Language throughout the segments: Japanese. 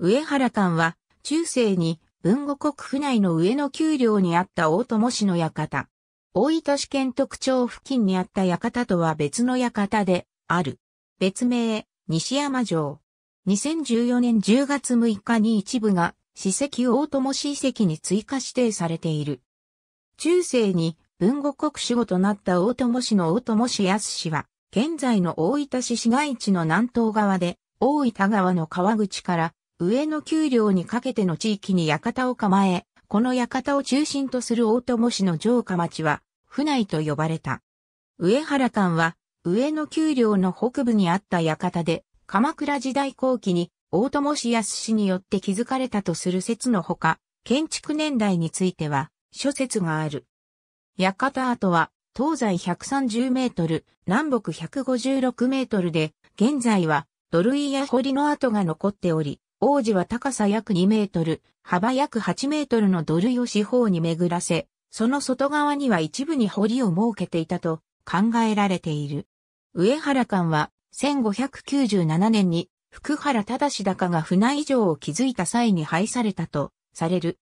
上原館は、中世に文後国府内の上野丘陵にあった大友氏の館。大分市県特徴付近にあった館とは別の館で、ある。別名、西山城。2014年10月6日に一部が、史跡大友史跡に追加指定されている。中世に文後国守護となった大友氏の大友氏康氏は、現在の大分市市街地の南東側で、大分川の川口から上野丘陵にかけての地域に館を構え、この館を中心とする大友市の城下町は、府内と呼ばれた。上原館は、上野丘陵の北部にあった館で、鎌倉時代後期に大友市康氏によって築かれたとする説のほか、建築年代については諸説がある。館跡は東西130メートル、南北156メートルで、現在は土塁や堀の跡が残っており、王子は高さ約2メートル、幅約8メートルの土塁を四方に巡らせ、その外側には一部に堀を設けていたと考えられている。上原館は1597年に福原忠高が船以上を築いた際に廃されたとされる。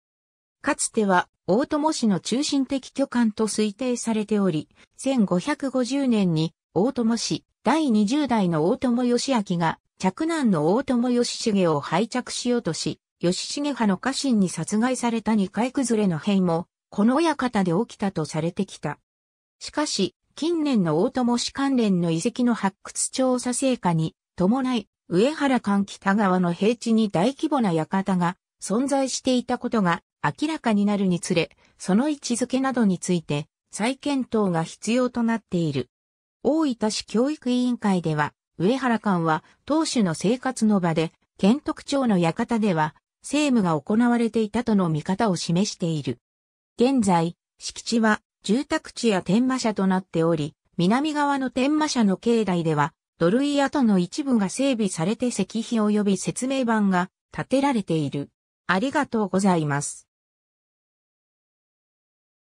かつては大友氏の中心的巨館と推定されており、1550年に大友氏第20代の大友義明が嫡男の大友義重を拝着しようとし、義重派の家臣に殺害された二階崩れの変も、この親方で起きたとされてきた。しかし、近年の大友氏関連の遺跡の発掘調査成果に伴い、上原間北川の平地に大規模な館が存在していたことが明らかになるにつれ、その位置づけなどについて再検討が必要となっている。大分市教育委員会では、上原館は、当主の生活の場で、県徳町の館では、政務が行われていたとの見方を示している。現在、敷地は、住宅地や天馬社となっており、南側の天馬社の境内では、土塁跡の一部が整備されて石碑及び説明板が建てられている。ありがとうございます。